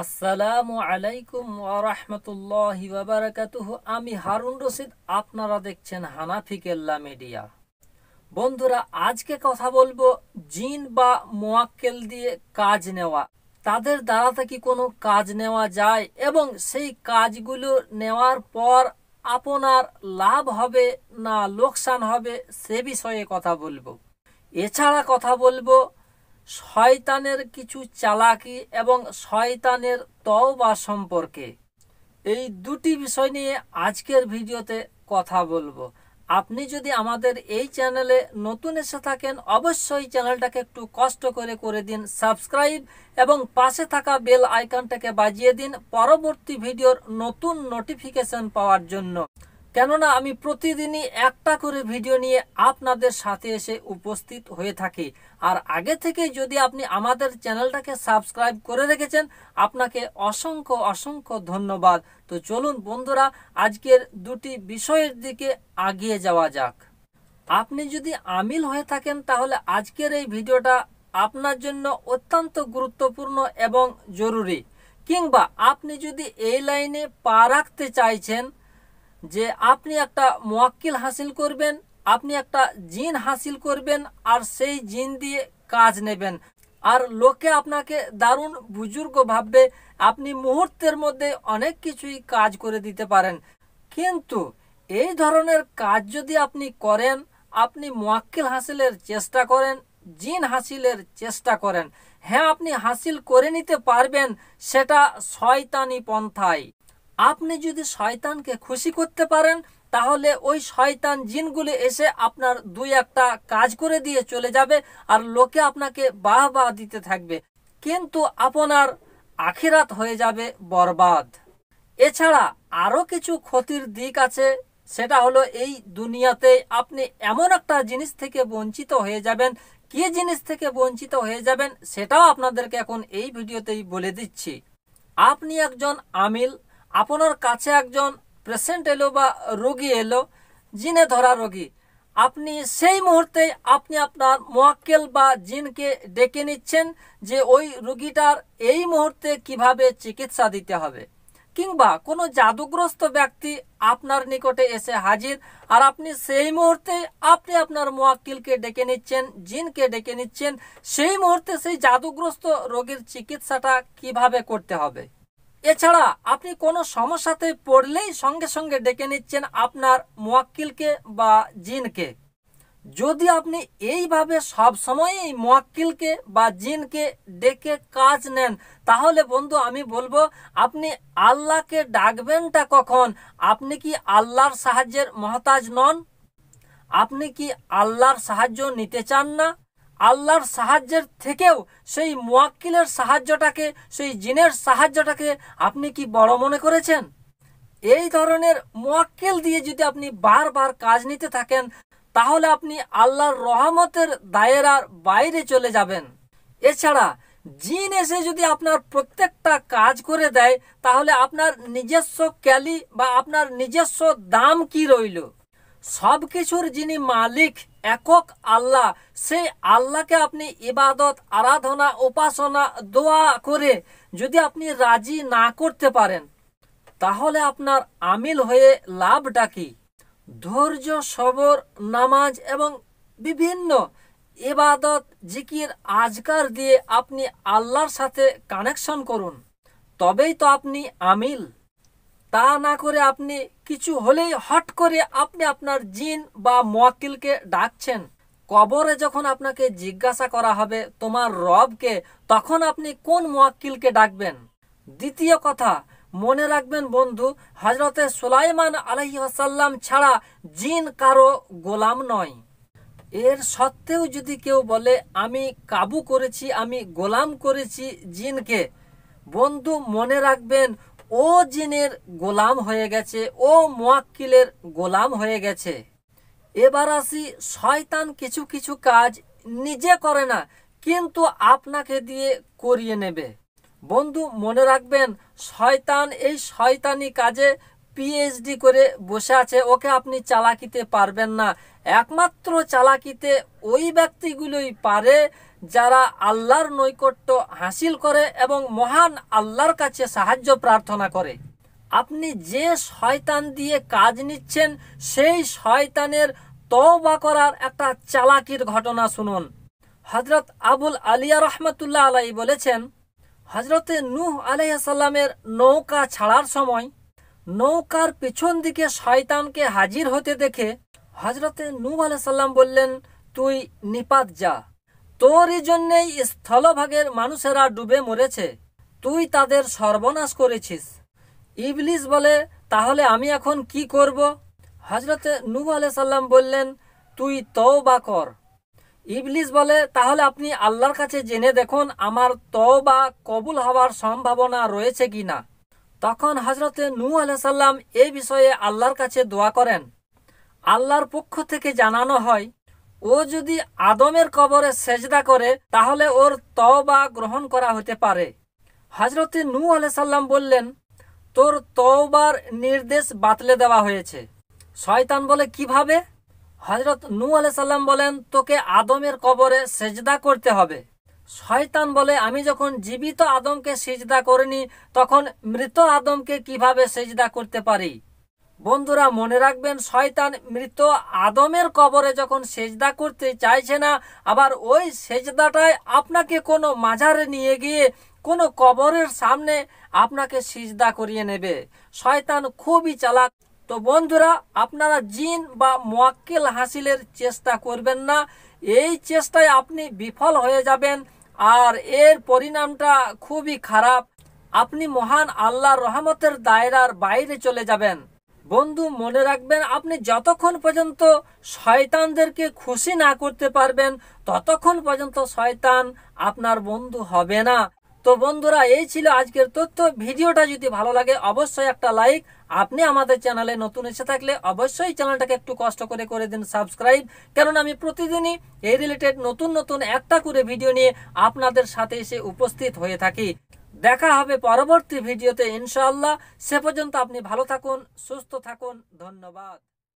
আসসালামু আলাইকুম ওরহমতুল্লাহ বাবারাকাতুহ আমি হারুন রশিদ আপনারা দেখছেন হানাফি কেল্লা মিডিয়া বন্ধুরা আজকে কথা বলবো জিন বা মোয়াক্কেল দিয়ে কাজ নেওয়া তাদের দ্বারা থেকে কোনো কাজ নেওয়া যায় এবং সেই কাজগুলো নেওয়ার পর আপনার লাভ হবে না লোকসান হবে সে বিষয়ে কথা বলবো এছাড়া কথা বলবো শয়তানের কিছু চালাকি এবং শয়তানের তওবা সম্পর্কে এই দুটি বিষয় নিয়ে আজকের ভিডিওতে কথা বলবো আপনি যদি আমাদের এই চ্যানেলে নতুন এসে থাকেন অবশ্যই চ্যানেলটাকে একটু কষ্ট করে করে দিন সাবস্ক্রাইব এবং পাশে থাকা বেল আইকনটাকে বাজিয়ে দিন পরবর্তী ভিডিওর নতুন নোটিফিকেশন পাওয়ার জন্য কেননা আমি প্রতিদিনই একটা করে ভিডিও নিয়ে আপনাদের সাথে এসে উপস্থিত হয়ে থাকি আর আগে থেকে যদি আপনি আমাদের চ্যানেলটাকে সাবস্ক্রাইব করে রেখেছেন আপনাকে অসংখ্য অসংখ্য ধন্যবাদ তো চলুন বন্ধুরা আজকের দুটি বিষয়ের দিকে আগিয়ে যাওয়া যাক আপনি যদি আমিল হয়ে থাকেন তাহলে আজকের এই ভিডিওটা আপনার জন্য অত্যন্ত গুরুত্বপূর্ণ এবং জরুরি কিংবা আপনি যদি এই লাইনে পা রাখতে চাইছেন যে আপনি একটা মোয়াক্কিল হাসিল করবেন আপনি একটা জিন হাসিল করবেন আর সেই জিন দিয়ে কাজ নেবেন আর লোকে আপনাকে দারুণ বুজুর্গ ভাববে আপনি মুহূর্তের মধ্যে অনেক কিছুই কাজ করে দিতে পারেন কিন্তু এই ধরনের কাজ যদি আপনি করেন আপনি মোয়াক্কিল হাসিলের চেষ্টা করেন জিন হাসিলের চেষ্টা করেন হ্যাঁ আপনি হাসিল করে নিতে পারবেন সেটা শয়তানি পন্থায় আপনি যদি শয়তানকে খুশি করতে পারেন তাহলে ওই শয়তান জিনগুলি এসে আপনার দুই একটা কাজ করে দিয়ে চলে যাবে আর লোকে আপনাকে বাহ বাহ দিতে থাকবে কিন্তু আপনার আখিরাত হয়ে যাবে বরবাদ এছাড়া আরও কিছু ক্ষতির দিক আছে সেটা হলো এই দুনিয়াতে আপনি এমন একটা জিনিস থেকে বঞ্চিত হয়ে যাবেন কি জিনিস থেকে বঞ্চিত হয়ে যাবেন সেটাও আপনাদেরকে এখন এই ভিডিওতেই বলে দিচ্ছি আপনি একজন আমিল আপনার কাছে একজন পেশেন্ট এলো বা রোগী এলো জিনে ধরা রোগী আপনি সেই মুহূর্তে আপনি আপনার মোয়াক্কেল বা জিনকে ডেকে নিচ্ছেন যে ওই রুগীটার এই মুহূর্তে কিভাবে চিকিৎসা দিতে হবে কিংবা কোনো জাদুগ্রস্ত ব্যক্তি আপনার নিকটে এসে হাজির আর আপনি সেই মুহূর্তে আপনি আপনার মোয়াক্কিলকে ডেকে নিচ্ছেন জিনকে ডেকে নিচ্ছেন সেই মুহূর্তে সেই জাদুগ্রস্ত রোগীর চিকিৎসাটা কিভাবে করতে হবে এছাড়া আপনি কোনো সমস্যাতে পড়লেই সঙ্গে সঙ্গে ডেকে নিচ্ছেন আপনার মোয়াক্কিলকে বা জিনকে যদি আপনি এইভাবে সবসময় এই মোয়াক্কিলকে বা জিনকে ডেকে কাজ নেন তাহলে বন্ধু আমি বলবো আপনি আল্লাহকে ডাকবেনটা কখন আপনি কি আল্লাহর সাহায্যের মহতাজ নন আপনি কি আল্লাহর সাহায্য নিতে চান না আল্লাহর সাহায্যের থেকেও সেই মোয়াক্কিলের সাহায্যটাকে সেই জিনের সাহায্যটাকে আপনি কি বড় মনে করেছেন এই ধরনের মোয়াক্কিল দিয়ে যদি আপনি বারবার কাজ নিতে থাকেন তাহলে আপনি আল্লাহর রহমতের দায়েরার বাইরে চলে যাবেন এছাড়া জিন এসে যদি আপনার প্রত্যেকটা কাজ করে দেয় তাহলে আপনার নিজস্ব ক্যালি বা আপনার নিজস্ব দাম কি রইল সব কিছুর যিনি মালিক একক আল্লাহ সেই আল্লাহকে আপনি ইবাদত আরাধনা উপাসনা দোয়া করে যদি আপনি রাজি না করতে পারেন তাহলে আপনার আমিল হয়ে লাভটা কি ধৈর্য সবর নামাজ এবং বিভিন্ন ইবাদত জিকির আজকার দিয়ে আপনি আল্লাহর সাথে কানেকশন করুন তবেই তো আপনি আমিল তা না করে আপনি কিছু হলেই হট করে আপনি আপনার জিন বা মকিলকে ডাকছেন কবরে যখন আপনাকে জিজ্ঞাসা করা হবে তোমার রবকে তখন আপনি কোন মোয়াক্কিলকে ডাকবেন দ্বিতীয় কথা মনে রাখবেন বন্ধু হজরতে সুলাইমান আলহি আসাল্লাম ছাড়া জিন কারো গোলাম নয় এর সত্ত্বেও যদি কেউ বলে আমি কাবু করেছি আমি গোলাম করেছি জিনকে বন্ধু মনে রাখবেন ও জিনের গোলাম হয়ে গেছে ও মোয়াক্কিলের গোলাম হয়ে গেছে এবার আসি শয়তান কিছু কিছু কাজ নিজে করে না কিন্তু আপনাকে দিয়ে করিয়ে নেবে বন্ধু মনে রাখবেন শয়তান এই শয়তানি কাজে পিএইচডি করে বসে আছে ওকে আপনি চালাকিতে পারবেন না একমাত্র চালাকিতে ওই ব্যক্তিগুলোই পারে যারা আল্লাহর নৈকট্য হাসিল করে এবং মহান আল্লাহর কাছে সাহায্য প্রার্থনা করে আপনি যে শয়তান দিয়ে কাজ নিচ্ছেন সেই শয়তানের তওবা করার একটা চালাকির ঘটনা শুনুন হজরত আবুল আলিয়া রহমতুল্লাহ আলাই বলেছেন হজরতে নূহ আলাইসাল্লামের নৌকা ছাড়ার সময় নৌকার পিছন দিকে শয়তানকে হাজির হতে দেখে হজরতে নূব আলাইসাল্লাম বললেন তুই নিপাত যা এই জন্যেই স্থলভাগের মানুষেরা ডুবে মরেছে তুই তাদের সর্বনাশ করেছিস ইবলিস বলে তাহলে আমি এখন কি করব হজরতে নূব আলাইসাল্লাম বললেন তুই তও বা কর ইবলিস বলে তাহলে আপনি আল্লাহর কাছে জেনে দেখুন আমার তও বা কবুল হওয়ার সম্ভাবনা রয়েছে কি না তখন হজরতে নূ আলাইসাল্লাম এই বিষয়ে আল্লাহর কাছে দোয়া করেন আল্লাহর পক্ষ থেকে জানানো হয় ও যদি আদমের কবরে সেজদা করে তাহলে ওর বা গ্রহণ করা হতে পারে হজরতে নু আলাইসাল্লাম বললেন তোর তওবার নির্দেশ বাতলে দেওয়া হয়েছে শয়তান বলে কিভাবে হজরত নু আলাইসাল্লাম বলেন তোকে আদমের কবরে সেজদা করতে হবে শয়তান বলে আমি যখন জীবিত আদমকে সেজদা করিনি তখন মৃত আদমকে কিভাবে সেজদা করতে পারি বন্ধুরা মনে রাখবেন শয়তান মৃত আদমের কবরে যখন সেজদা করতে চাইছে না আবার ওই সেজদাটায় আপনাকে কোনো মাঝারে নিয়ে গিয়ে কোনো কবরের সামনে আপনাকে সিজদা করিয়ে নেবে শয়তান খুবই চালাক তো বন্ধুরা আপনারা জিন বা মোয়াক্কেল হাসিলের চেষ্টা করবেন না এই চেষ্টায় আপনি বিফল হয়ে যাবেন আর এর পরিণামটা খুবই খারাপ আপনি মহান আল্লাহর রহমতের দায়রার বাইরে চলে যাবেন বন্ধু মনে রাখবেন আপনি যতক্ষণ পর্যন্ত শয়তানদেরকে খুশি না করতে পারবেন ততক্ষণ পর্যন্ত শয়তান আপনার বন্ধু হবে না তো বন্ধুরা এই ছিল আজকের তথ্য ভিডিওটা যদি ভালো লাগে অবশ্যই একটা লাইক আপনি আমাদের চ্যানেলে নতুন এসে থাকলে অবশ্যই চ্যানেলটাকে একটু কষ্ট করে করে দিন সাবস্ক্রাইব কারণ আমি প্রতিদিনই এই রিলেটেড নতুন নতুন একটা করে ভিডিও নিয়ে আপনাদের সাথে এসে উপস্থিত হয়ে থাকি দেখা হবে পরবর্তী ভিডিওতে ইনশাআল্লাহ সে পর্যন্ত আপনি ভালো থাকুন সুস্থ থাকুন ধন্যবাদ